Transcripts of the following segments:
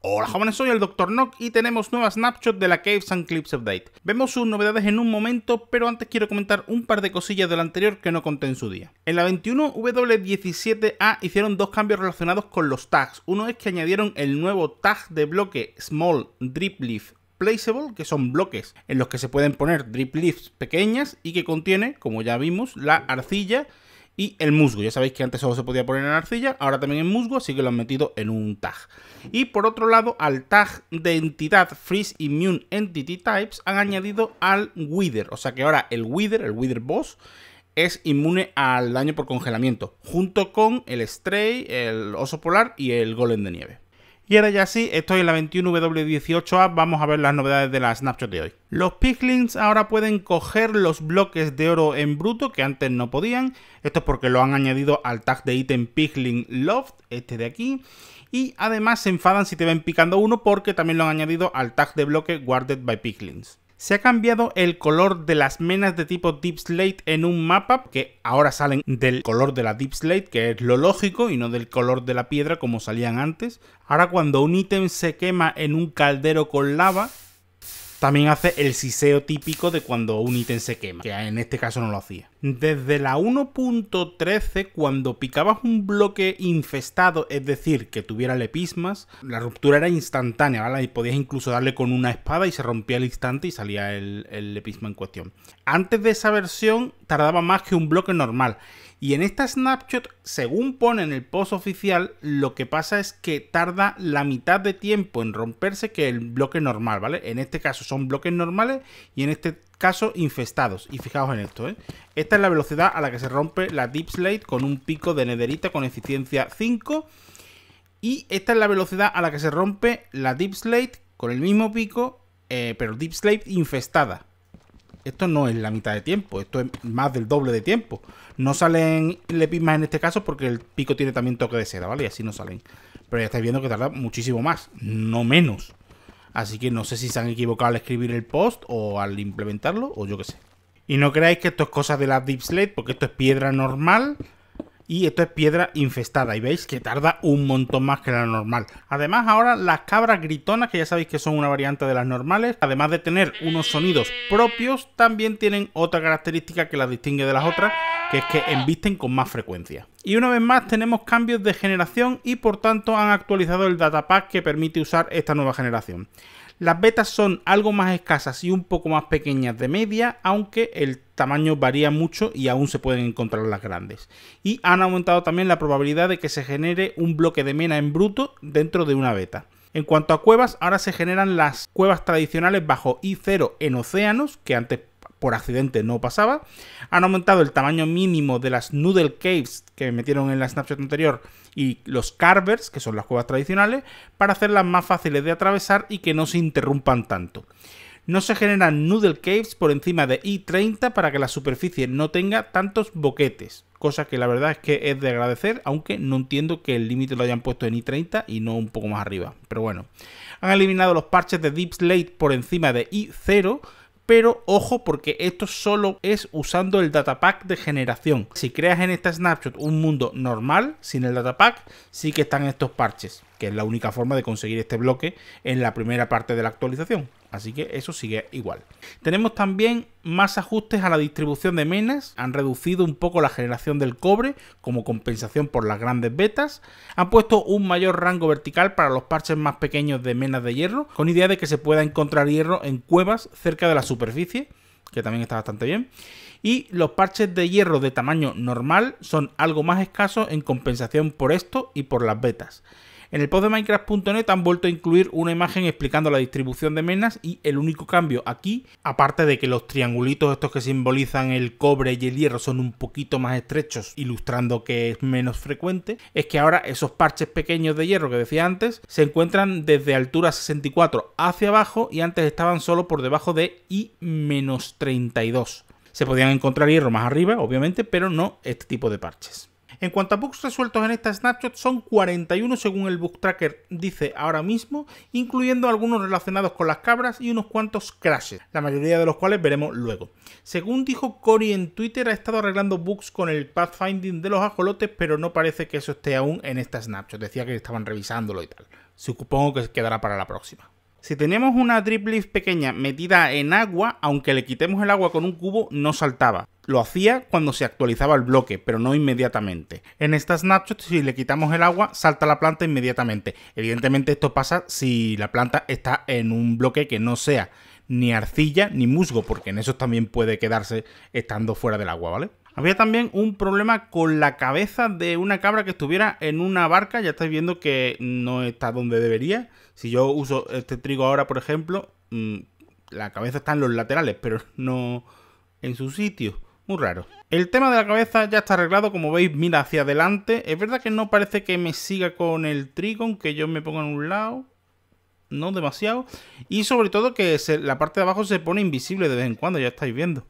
Hola jóvenes, soy el Dr. Nock y tenemos nuevas snapshots de la Caves and Clips Update. Vemos sus novedades en un momento, pero antes quiero comentar un par de cosillas del anterior que no conté en su día. En la 21W17A hicieron dos cambios relacionados con los tags. Uno es que añadieron el nuevo tag de bloque Small Drip Leaf Placeable, que son bloques en los que se pueden poner drip leaves pequeñas y que contiene, como ya vimos, la arcilla y el musgo. Ya sabéis que antes solo se podía poner en arcilla, ahora también en musgo, así que lo han metido en un tag. Y por otro lado, al tag de entidad Freeze Immune Entity Types han añadido al Wither, o sea que ahora el Wither, el Wither Boss, es inmune al daño por congelamiento, junto con el Stray, el Oso Polar y el Golem de Nieve. Y ahora ya sí, estoy en la 21W18A, vamos a ver las novedades de la snapshot de hoy. Los piglins ahora pueden coger los bloques de oro en bruto que antes no podían. Esto es porque lo han añadido al tag de ítem piglin loft, este de aquí. Y además se enfadan si te ven picando uno porque también lo han añadido al tag de bloque guarded by piglins se ha cambiado el color de las menas de tipo Deep Slate en un mapa, que ahora salen del color de la Deep Slate, que es lo lógico, y no del color de la piedra como salían antes. Ahora cuando un ítem se quema en un caldero con lava, también hace el siseo típico de cuando un ítem se quema, que en este caso no lo hacía. Desde la 1.13, cuando picabas un bloque infestado, es decir, que tuviera lepismas, la ruptura era instantánea, ¿vale? Y podías incluso darle con una espada y se rompía al instante y salía el, el lepisma en cuestión. Antes de esa versión tardaba más que un bloque normal y en esta snapshot, según pone en el post oficial, lo que pasa es que tarda la mitad de tiempo en romperse que el bloque normal, ¿vale? En este caso son bloques normales y en este caso infestados. Y fijaos en esto, ¿eh? Esta es la velocidad a la que se rompe la Deep Slate con un pico de nederita con eficiencia 5. Y esta es la velocidad a la que se rompe la Deep Slate con el mismo pico, eh, pero Deep Slate infestada esto no es la mitad de tiempo, esto es más del doble de tiempo. No salen lepismas en este caso porque el pico tiene también toque de seda, ¿vale? Y así no salen. Pero ya estáis viendo que tarda muchísimo más, no menos. Así que no sé si se han equivocado al escribir el post o al implementarlo o yo qué sé. Y no creáis que esto es cosa de la Deep Slate porque esto es piedra normal y esto es piedra infestada y veis que tarda un montón más que la normal. Además ahora las cabras gritonas, que ya sabéis que son una variante de las normales, además de tener unos sonidos propios, también tienen otra característica que las distingue de las otras, que es que embisten con más frecuencia. Y una vez más tenemos cambios de generación y por tanto han actualizado el datapack que permite usar esta nueva generación. Las betas son algo más escasas y un poco más pequeñas de media, aunque el tamaño varía mucho y aún se pueden encontrar las grandes. Y han aumentado también la probabilidad de que se genere un bloque de mena en bruto dentro de una beta. En cuanto a cuevas, ahora se generan las cuevas tradicionales bajo I0 en océanos, que antes por accidente no pasaba. Han aumentado el tamaño mínimo de las Noodle Caves que metieron en la snapshot anterior y los carvers, que son las cuevas tradicionales, para hacerlas más fáciles de atravesar y que no se interrumpan tanto. No se generan noodle caves por encima de I-30 para que la superficie no tenga tantos boquetes, cosa que la verdad es que es de agradecer, aunque no entiendo que el límite lo hayan puesto en I-30 y no un poco más arriba, pero bueno. Han eliminado los parches de Deep Slate por encima de I-0 pero ojo porque esto solo es usando el datapack de generación. Si creas en esta snapshot un mundo normal, sin el datapack, sí que están estos parches, que es la única forma de conseguir este bloque en la primera parte de la actualización. Así que eso sigue igual. Tenemos también más ajustes a la distribución de menas. Han reducido un poco la generación del cobre como compensación por las grandes betas. Han puesto un mayor rango vertical para los parches más pequeños de menas de hierro, con idea de que se pueda encontrar hierro en cuevas cerca de la superficie, que también está bastante bien. Y los parches de hierro de tamaño normal son algo más escasos en compensación por esto y por las betas. En el post de Minecraft.net han vuelto a incluir una imagen explicando la distribución de menas y el único cambio aquí, aparte de que los triangulitos estos que simbolizan el cobre y el hierro son un poquito más estrechos, ilustrando que es menos frecuente, es que ahora esos parches pequeños de hierro que decía antes se encuentran desde altura 64 hacia abajo y antes estaban solo por debajo de I-32. Se podían encontrar hierro más arriba, obviamente, pero no este tipo de parches. En cuanto a bugs resueltos en esta snapshot, son 41 según el bug tracker dice ahora mismo, incluyendo algunos relacionados con las cabras y unos cuantos crashes, la mayoría de los cuales veremos luego. Según dijo Cory en Twitter, ha estado arreglando bugs con el pathfinding de los ajolotes, pero no parece que eso esté aún en esta snapshot. Decía que estaban revisándolo y tal. Supongo que quedará para la próxima. Si tenemos una drip leaf pequeña metida en agua, aunque le quitemos el agua con un cubo, no saltaba. Lo hacía cuando se actualizaba el bloque, pero no inmediatamente. En esta snapshot, si le quitamos el agua, salta la planta inmediatamente. Evidentemente esto pasa si la planta está en un bloque que no sea ni arcilla ni musgo, porque en eso también puede quedarse estando fuera del agua, ¿vale? Había también un problema con la cabeza de una cabra que estuviera en una barca. Ya estáis viendo que no está donde debería. Si yo uso este trigo ahora, por ejemplo, mm, la cabeza está en los laterales, pero no en su sitio. Muy raro. El tema de la cabeza ya está arreglado, como veis mira hacia adelante. Es verdad que no parece que me siga con el Trigon, que yo me ponga en un lado. No demasiado. Y sobre todo que la parte de abajo se pone invisible de vez en cuando, ya estáis viendo.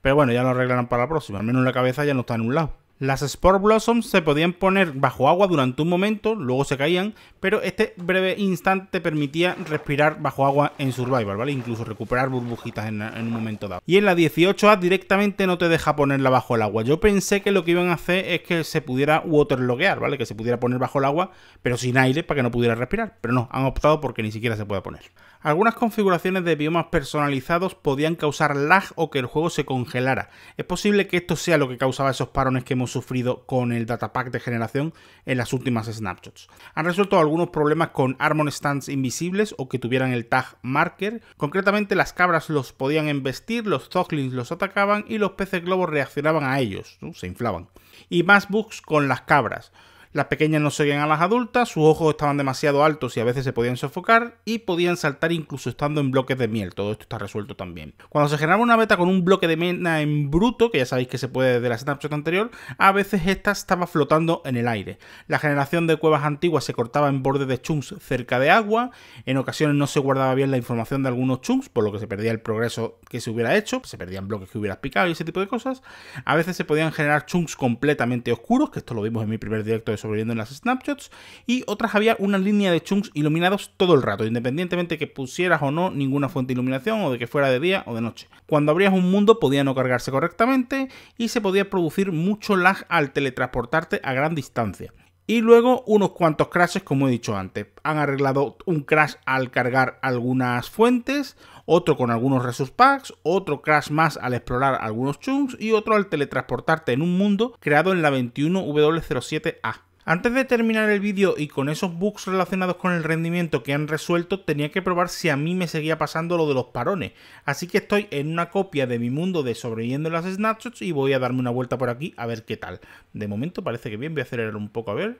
Pero bueno, ya lo arreglarán para la próxima. Al menos la cabeza ya no está en un lado. Las Sport Blossoms se podían poner bajo agua durante un momento, luego se caían, pero este breve instante permitía respirar bajo agua en Survival, ¿vale? Incluso recuperar burbujitas en, en, un momento dado. Y en la 18A directamente no te deja ponerla bajo el agua. Yo pensé que lo que iban a hacer es que se pudiera waterloguear, ¿vale? Que se pudiera poner bajo el agua, pero sin aire para que no pudiera respirar. Pero no, han optado porque ni siquiera se pueda poner. Algunas configuraciones de biomas personalizados podían causar lag o que el juego se congelara. Es posible que esto sea lo que causaba esos parones que hemos sufrido con el datapack de generación en las últimas snapshots. Han resuelto algunos problemas con Armon Stands invisibles o que tuvieran el tag marker. Concretamente las cabras los podían embestir, los Zoglins los atacaban y los peces globos reaccionaban a ellos, se inflaban. Y más bugs con las cabras. Las pequeñas no seguían a las adultas, sus ojos estaban demasiado altos y a veces se podían sofocar y podían saltar incluso estando en bloques de miel. Todo esto está resuelto también. Cuando se generaba una beta con un bloque de mena en bruto, que ya sabéis que se puede de la snapshot anterior, a veces esta estaba flotando en el aire. La generación de cuevas antiguas se cortaba en bordes de chunks cerca de agua, en ocasiones no se guardaba bien la información de algunos chunks, por lo que se perdía el progreso que se hubiera hecho, se perdían bloques que hubieras picado y ese tipo de cosas. A veces se podían generar chunks completamente oscuros, que esto lo vimos en mi primer directo de sobreviviendo en las snapshots, y otras había una línea de chunks iluminados todo el rato, independientemente que pusieras o no ninguna fuente de iluminación o de que fuera de día o de noche. Cuando abrías un mundo podía no cargarse correctamente y se podía producir mucho lag al teletransportarte a gran distancia. Y luego unos cuantos crashes, como he dicho antes. Han arreglado un crash al cargar algunas fuentes, otro con algunos resource packs, otro crash más al explorar algunos chunks y otro al teletransportarte en un mundo creado en la 21W07A. Antes de terminar el vídeo y con esos bugs relacionados con el rendimiento que han resuelto, tenía que probar si a mí me seguía pasando lo de los parones. Así que estoy en una copia de mi mundo de sobreviviendo las snapshots y voy a darme una vuelta por aquí a ver qué tal. De momento parece que bien, voy a acelerar un poco a ver.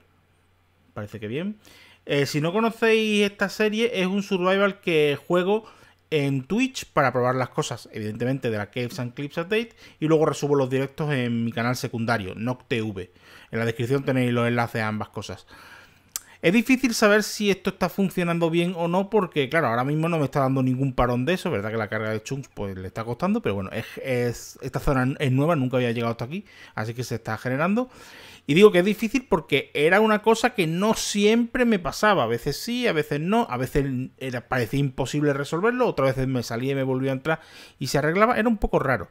Parece que bien. Eh, si no conocéis esta serie, es un survival que juego en Twitch para probar las cosas, evidentemente, de la Caves and Clips Update. Y luego resubo los directos en mi canal secundario, NocTV. En la descripción tenéis los enlaces a ambas cosas. Es difícil saber si esto está funcionando bien o no, porque claro, ahora mismo no me está dando ningún parón de eso, ¿verdad? Que la carga de chunks pues le está costando, pero bueno, es, esta zona es nueva, nunca había llegado hasta aquí, así que se está generando. Y digo que es difícil porque era una cosa que no siempre me pasaba, a veces sí, a veces no, a veces parecía imposible resolverlo, otras veces me salía y me volvía a entrar y se arreglaba, era un poco raro.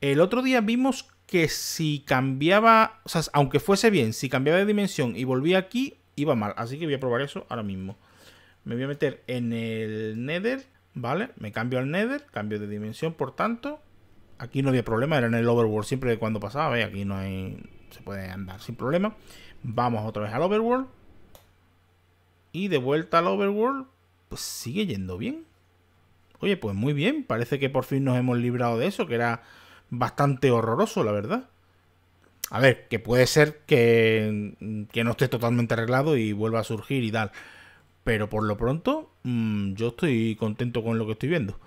El otro día vimos que si cambiaba, o sea, aunque fuese bien, si cambiaba de dimensión y volvía aquí, iba mal. Así que voy a probar eso ahora mismo. Me voy a meter en el Nether, ¿vale? Me cambio al Nether, cambio de dimensión, por tanto. Aquí no había problema, era en el Overworld siempre cuando pasaba, veis, ¿eh? Aquí no hay... se puede andar sin problema. Vamos otra vez al Overworld. Y de vuelta al Overworld, pues sigue yendo bien. Oye, pues muy bien, parece que por fin nos hemos librado de eso, que era bastante horroroso, la verdad a ver, que puede ser que, no esté totalmente arreglado y vuelva a surgir y tal. Pero por lo pronto, mm, yo estoy contento con lo que estoy viendo.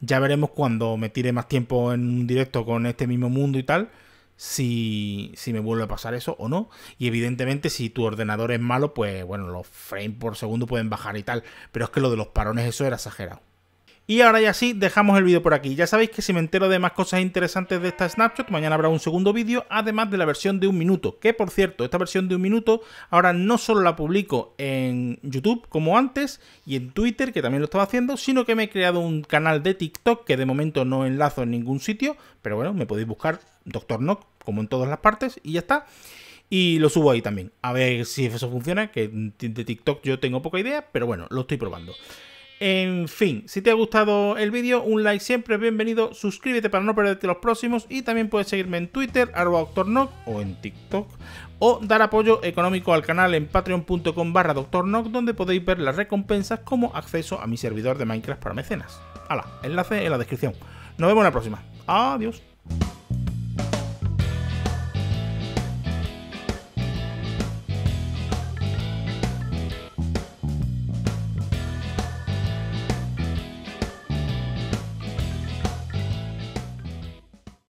Ya veremos cuando me tire más tiempo en un directo con este mismo mundo y tal, si, si me vuelve a pasar eso o no. Y evidentemente, si tu ordenador es malo, pues bueno, los frames por segundo pueden bajar y tal. Pero es que lo de los parones, eso era exagerado. Y ahora ya sí, dejamos el vídeo por aquí. Ya sabéis que si me entero de más cosas interesantes de esta snapshot, mañana habrá un segundo vídeo, además de la versión de un minuto. Que por cierto, esta versión de un minuto ahora no solo la publico en YouTube como antes y en Twitter, que también lo estaba haciendo, sino que me he creado un canal de TikTok que de momento no enlazo en ningún sitio, pero bueno, me podéis buscar Doctor Nock como en todas las partes y ya está. Y lo subo ahí también. A ver si eso funciona, que de TikTok yo tengo poca idea, pero bueno, lo estoy probando. En fin, si te ha gustado el vídeo, un like siempre es bienvenido, suscríbete para no perderte los próximos y también puedes seguirme en Twitter, arroba DoctorNock o en TikTok o dar apoyo económico al canal en patreon.com barra DoctorNock donde podéis ver las recompensas como acceso a mi servidor de Minecraft para mecenas. Hala, enlace en la descripción. Nos vemos en la próxima. Adiós.